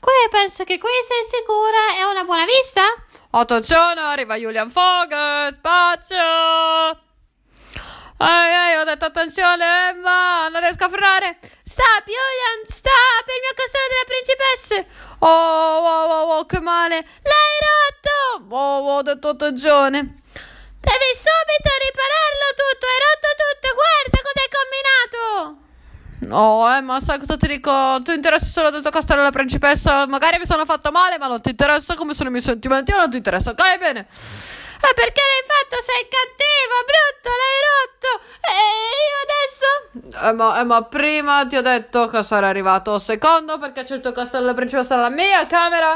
Qui penso che qui sei sicura e una buona vista? Attenzione, arriva Julian Fogg, spazio! Ehi, ehi, ho detto attenzione, Emma, non riesco a frenare! Stop, Julian, stop, il mio castello della principessa. Oh, oh, oh, oh, che male! L'hai rotto! Oh, oh ho detto attenzione! Devi subito ripararlo tutto, hai rotto tutto! No, eh, ma sai cosa ti dico? Tu interessi solo del tuo castello della principessa? Magari mi sono fatto male, ma non ti interessa come sono i miei sentimenti, io non ti interessa, ok? Bene. Ma eh, perché l'hai fatto? Sei cattivo, brutto, l'hai rotto! E io adesso? Eh ma, eh, ma prima ti ho detto che sarei arrivato secondo perché c'è il tuo castello della principessa alla mia camera.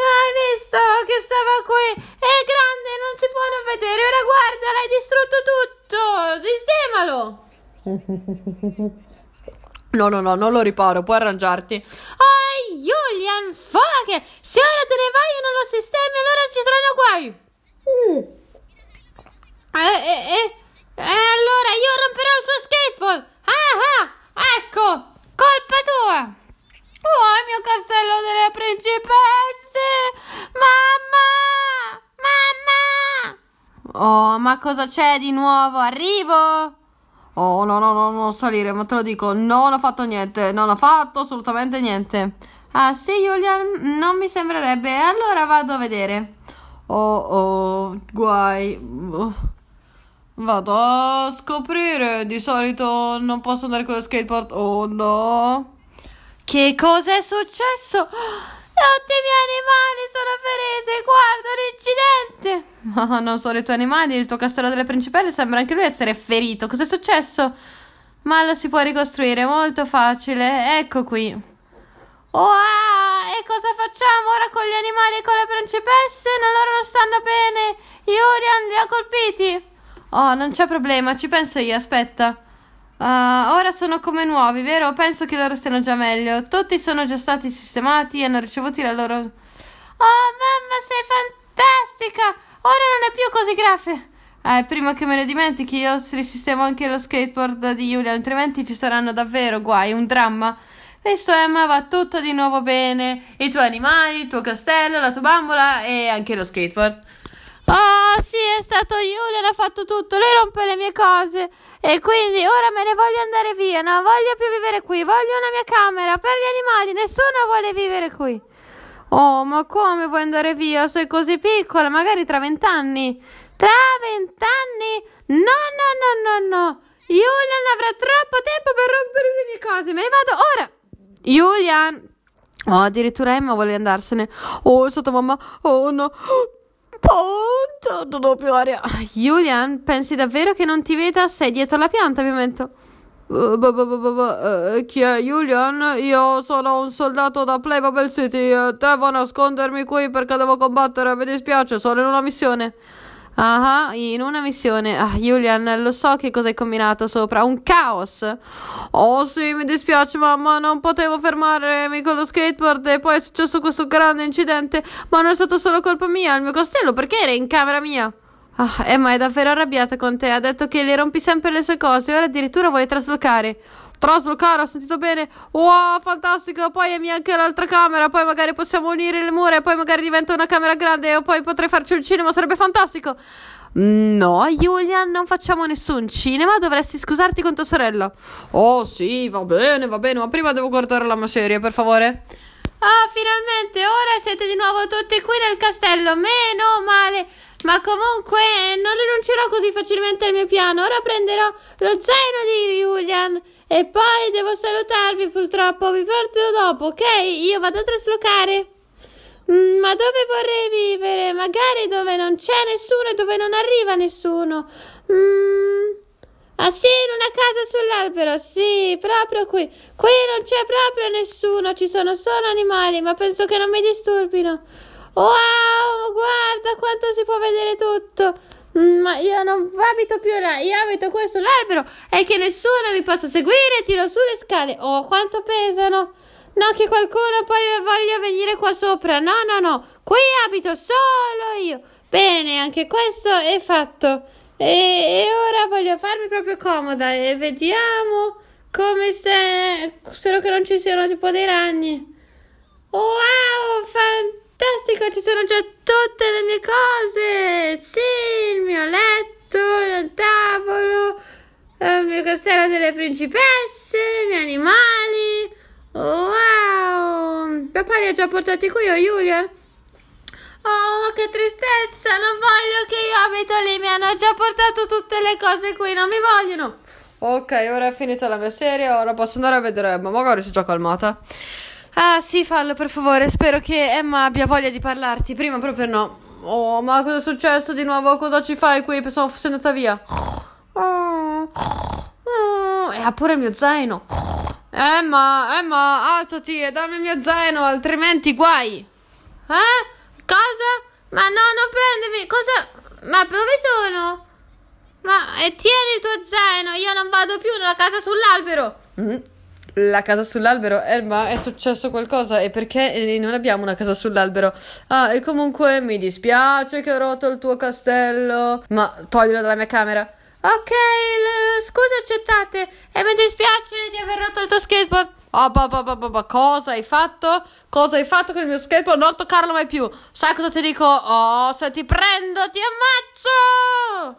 Hai visto che stava qui? È grande, non si può non vedere. Ora guarda, l'hai distrutto tutto. Sistemalo. No, no, no, non lo riparo, puoi arrangiarti. Ah, Julian, fuck! Se ora te ne vai e non lo sistemi, allora ci saranno guai! Mm. Eh, eh, eh, eh, allora io romperò il suo skateboard! Ah, ah, ecco! Colpa tua! Oh, il mio castello delle principesse! Mamma! Mamma! Oh, ma cosa c'è di nuovo? Arrivo! Oh no, no, no, non salire, ma te lo dico, non ho fatto niente, non ho fatto assolutamente niente. Ah sì, Julian, non mi sembrerebbe, allora vado a vedere. Oh oh, guai. Oh. Vado a scoprire, di solito non posso andare con lo skateboard, oh no. Che cosa è successo? Oh. Tutti i miei animali sono feriti! Guarda, un incidente! Ma oh, non solo i tuoi animali, il tuo castello delle principelle sembra anche lui essere ferito. Cos'è successo? Ma lo si può ricostruire, molto facile. Ecco qui. Oh, ah, e cosa facciamo ora con gli animali e con le principesse? Non loro non stanno bene! Yurian li ha colpiti! Oh, non c'è problema, ci penso io, aspetta. Uh, ora sono come nuovi, vero? Penso che loro stiano già meglio. Tutti sono già stati sistemati e hanno ricevuto la loro. Oh, mamma, sei fantastica! Ora non è più così grave. Eh, prima che me ne dimentichi, io risistemo anche lo skateboard di Giulia, altrimenti ci saranno davvero guai, un dramma. Visto Emma va tutto di nuovo bene. I tuoi animali, il tuo castello, la tua bambola e anche lo skateboard. Oh sì, è stato Julian, ha fatto tutto, lui rompe le mie cose. E quindi ora me ne voglio andare via, non voglio più vivere qui, voglio una mia camera per gli animali, nessuno vuole vivere qui. Oh, ma come vuoi andare via? Sei così piccola, magari tra vent'anni. Tra vent'anni? No, no, no, no, no. Julian avrà troppo tempo per rompere le mie cose, me ne vado ora. Julian. Oh, addirittura Emma vuole andarsene. Oh, è stata mamma. Oh, no appunto, non ho più aria. Ah, Julian, pensi davvero che non ti veda? Sei dietro la pianta, ovviamente. Uh, bah, chi è Julian? Io sono un soldato da Playmobil City. Eh, devo nascondermi qui perché devo combattere. Mi dispiace, sono in una missione. Ah, in una missione. Ah, Julian, lo so che cosa hai combinato sopra. Un caos. Oh sì, mi dispiace, mamma. Non potevo fermarmi con lo skateboard e poi è successo questo grande incidente. Ma non è stato solo colpa mia. Il mio castello, perché era in camera mia? Ah, Emma è davvero arrabbiata con te. Ha detto che le rompi sempre le sue cose. Ora addirittura vuole traslocare. Traslocare, ho sentito bene. Wow, fantastico. Poi ami anche l'altra camera. Poi magari possiamo unire le mura. Poi magari diventa una camera grande. O poi potrei farci un cinema. Sarebbe fantastico. Mm, no, Julian, non facciamo nessun cinema. Dovresti scusarti con tua sorella. Oh, sì, va bene, va bene. Ma prima devo guardare la mia serie, per favore. Ah, finalmente, ora siete di nuovo tutti qui nel castello. Meno male. Ma comunque non rinuncerò così facilmente al mio piano. Ora prenderò lo zaino di Julian. E poi devo salutarvi purtroppo. Vi porterò dopo, ok? Io vado a traslocare. Mm, ma dove vorrei vivere? Magari dove non c'è nessuno e dove non arriva nessuno. Mm. Ah sì, in una casa sull'albero, sì, proprio qui. Qui non c'è proprio nessuno, ci sono solo animali, ma penso che non mi disturbino. Wow, guarda quanto si può vedere tutto! Mm, ma io non abito più là, io abito qui sull'albero e che nessuno mi possa seguire, tiro su le scale. Oh, quanto pesano! No, che qualcuno poi voglia venire qua sopra. No, no, no, qui abito solo io. Bene, anche questo è fatto. E, e ora voglio farmi proprio comoda e vediamo come se... Spero che non ci siano tipo dei ragni. Wow, fantastico! fantastico, ci sono già tutte le mie cose. Sì, il mio letto, il mio tavolo, eh, il mio castello delle principesse, i miei animali. Wow! Papà li ha già portati qui, o oh, Julian? Oh, ma che tristezza! Non voglio che io abito lì, mi hanno già portato tutte le cose qui, non mi vogliono. Ok, ora è finita la mia serie, ora posso andare a vedere, ma magari si è già calmata. Ah, sì, fallo per favore. Spero che Emma abbia voglia di parlarti. Prima proprio no. Oh, ma cosa è successo di nuovo? Cosa ci fai qui? Pensavo fosse andata via. Oh, e ha pure il mio zaino. Emma, Emma, alzati e dammi il mio zaino, altrimenti guai. Eh? Cosa? Ma no, non prendermi. Cosa? Ma dove sono? Ma e tieni il tuo zaino, io non vado più nella casa sull'albero. Mm la casa sull'albero, eh, ma è successo qualcosa e perché eh, non abbiamo una casa sull'albero? Ah, e comunque mi dispiace che ho rotto il tuo castello, ma toglilo dalla mia camera. Ok, le... scusa accettate e mi dispiace di aver rotto il tuo skateboard. Oh, ma, bah, bah, bah, cosa hai fatto? Cosa hai fatto con il mio skateboard? Non toccarlo mai più. Sai cosa ti dico? Oh, se ti prendo ti ammazzo!